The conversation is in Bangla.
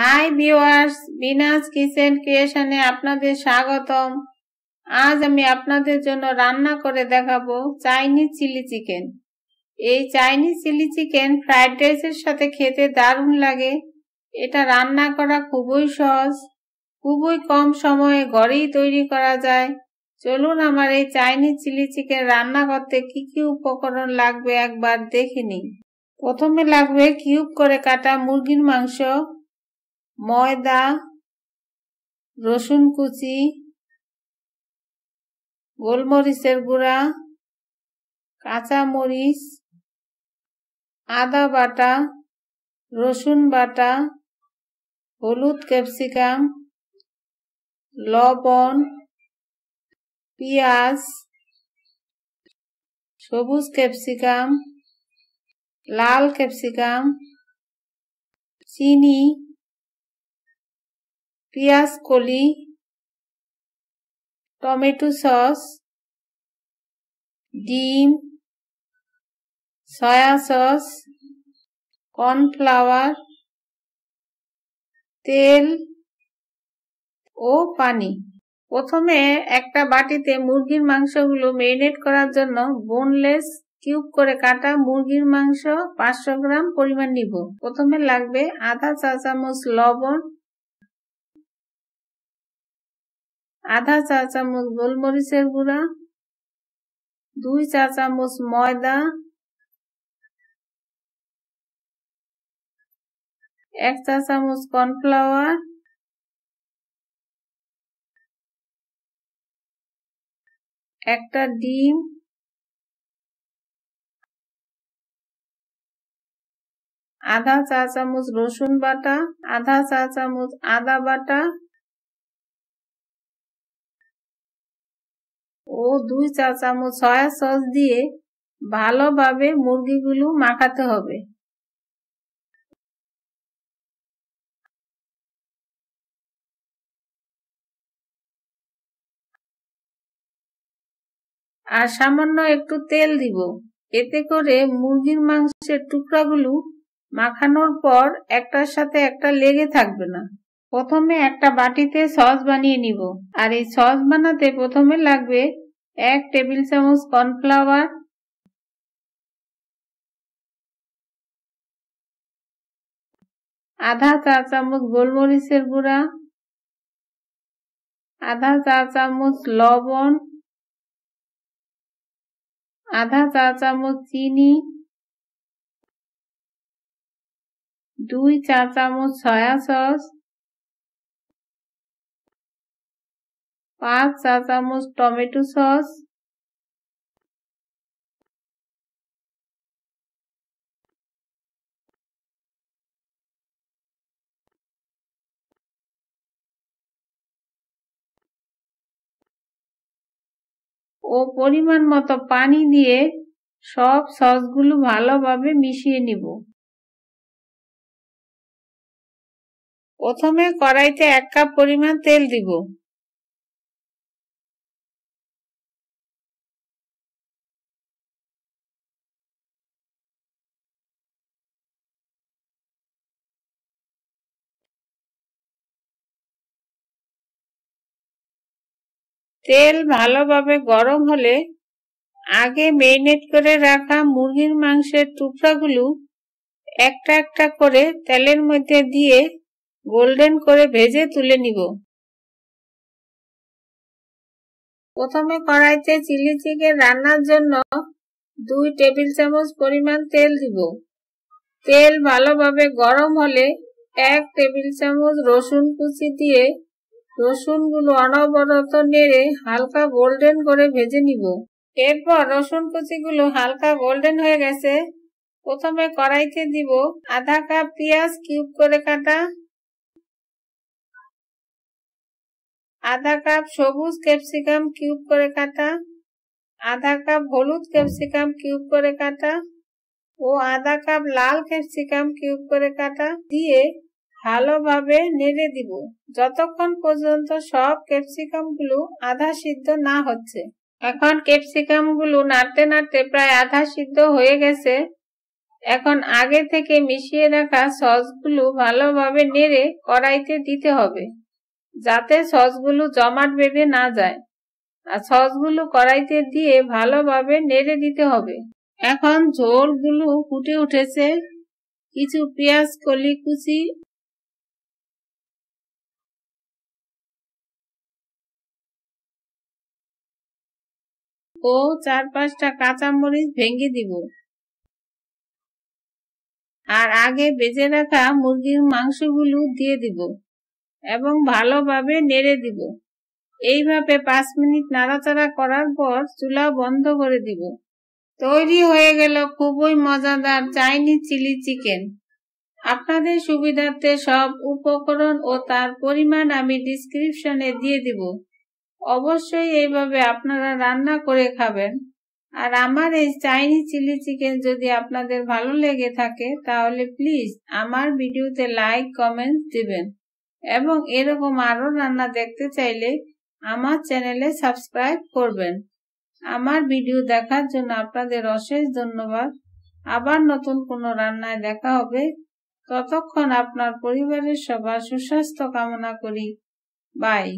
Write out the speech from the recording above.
হাই ভিওয়ার্স বিনাস কিচেন ক্রিয়েশনে আপনাদের স্বাগতম আজ আমি আপনাদের জন্য রান্না করে দেখাবো চাইনিজ চিলি চিকেন এই চাইনিজ চিলি চিকেন ফ্রাইড রাইসের সাথে খেতে দারুণ লাগে এটা রান্না করা খুবই সহজ খুবই কম সময়ে ঘরেই তৈরি করা যায় চলুন আমার এই চাইনিজ চিলি চিকেন রান্না করতে কি কি উপকরণ লাগবে একবার দেখে নিই প্রথমে লাগবে কিউব করে কাটা মুরগির মাংস ময়দা রসুন কুচি গোলমরিচের গুঁড়া কাঁচামরিচ আদা বাটা রসুন বাটা হলুদ ক্যাপসিকাম লবণ পেঁয়াজ সবুজ ক্যাপসিকাম লাল ক্যাপসিকাম চিনি পেঁয়াজ কলি টমেটো সস ডিম সয়া সস কর্নফ্লাওয়ার তেল ও পানি প্রথমে একটা বাটিতে মুরগির মাংসগুলো মেরিনেট করার জন্য বোনলেস কিউব করে কাটা মুরগির মাংস পাঁচশো গ্রাম পরিমাণ নিব প্রথমে লাগবে আধা চা চামচ লবণ আধা চা চামচ গোলমরিচের গুঁড়া দুই চা চামচ ময়দা এক চা চামচ কর্নফ্লাওয়ার একটা ডিম আধা চা চামচ রসুন বাটা আধা চা চামচ আদা বাটা ও দুই চা চামচ সয়া সস দিয়ে ভালোভাবে মুরগিগুলো মাখাতে হবে আর সামান্য একটু তেল দিব এতে করে মুরগির মাংসের টুকরাগুলো মাখানোর পর একটার সাথে একটা লেগে থাকবে না প্রথমে একটা বাটিতে সস বানিয়ে নিব আর এই সস বানাতে প্রথমে লাগবে এক টেবিল চামচ কর্নফ্লাওয়ার আধা চা চামচ গোলমরিচের গুঁড়া আধা চা চামচ লবণ আধা চা চামচ চিনি দুই চা চামচ সয়া সস পাঁচ চা চামচ টমেটো সস ও পরিমাণ মতো পানি দিয়ে সব সসগুলো ভালোভাবে মিশিয়ে নিব প্রথমে কড়াইতে এক কাপ পরিমাণ তেল দিব তেল ভালোভাবে গরম হলে আগে মেরিনেট করে রাখা মুরগির মাংসের টুকরাগুলো একটা একটা করে তেলের মধ্যে দিয়ে গোল্ডেন করে ভেজে তুলে নিব প্রথমে কড়াইতে চিলি চিকেন রান্নার জন্য দুই টেবিল চামচ পরিমাণ তেল দিব তেল ভালোভাবে গরম হলে এক টেবিল চামচ রসুন কুচি দিয়ে গুলো অনবরত নেড়ে হালকা গোল্ডেন করে ভেজে নিব এরপর রসুন কুচি গুলো হালকা গোল্ডেন হয়ে গেছে প্রথমে কড়াইতে দিব আধা কাপ পেঁয়াজ কিউব করে কাটা আধা কাপ সবুজ ক্যাপসিকাম কিউব করে কাটা আধা কাপ হলুদ ক্যাপসিকাম কিউব করে কাটা ও আধা কাপ লাল ক্যাপসিকাম কিউব করে কাটা দিয়ে ভালোভাবে নেড়ে দিব যতক্ষণ পর্যন্ত সব ক্যাপসিকাম গুলো আধা সিদ্ধ না হচ্ছে এখন ক্যাপসিকাম গুলো নাড়তে নাড়তে প্রায় আধা সিদ্ধ হয়ে গেছে এখন আগে থেকে মিশিয়ে রাখা সসগুলো ভালোভাবে নেড়ে কড়াইতে দিতে হবে যাতে সসগুলো জমাট বেঁধে না যায় আর সসগুলো কড়াইতে দিয়ে ভালোভাবে নেড়ে দিতে হবে এখন ঝোলগুলো ফুটে উঠেছে কিছু পেঁয়াজ কলি কুচি ও চার পাঁচটা কাঁচামরিচ ভেঙে দিব আর আগে বেজে রাখা মুরগির মাংসগুলো দিয়ে দিব এবং ভালোভাবে নেড়ে দিব এইভাবে পাঁচ মিনিট নাড়াচাড়া করার পর চুলা বন্ধ করে দিব তৈরি হয়ে গেল খুবই মজাদার চাইনিজ চিলি চিকেন আপনাদের সুবিধার্থে সব উপকরণ ও তার পরিমাণ আমি ডিসক্রিপশনে দিয়ে দিব অবশ্যই এইভাবে আপনারা রান্না করে খাবেন আর আমার এই চাইনি চিলি চিকেন যদি আপনাদের ভালো লেগে থাকে তাহলে প্লিজ আমার ভিডিওতে লাইক কমেন্টস দিবেন এবং এরকম আরও রান্না দেখতে চাইলে আমার চ্যানেলে সাবস্ক্রাইব করবেন আমার ভিডিও দেখার জন্য আপনাদের অশেষ ধন্যবাদ আবার নতুন কোনো রান্নায় দেখা হবে ততক্ষণ আপনার পরিবারের সবার সুস্বাস্থ্য কামনা করি বাই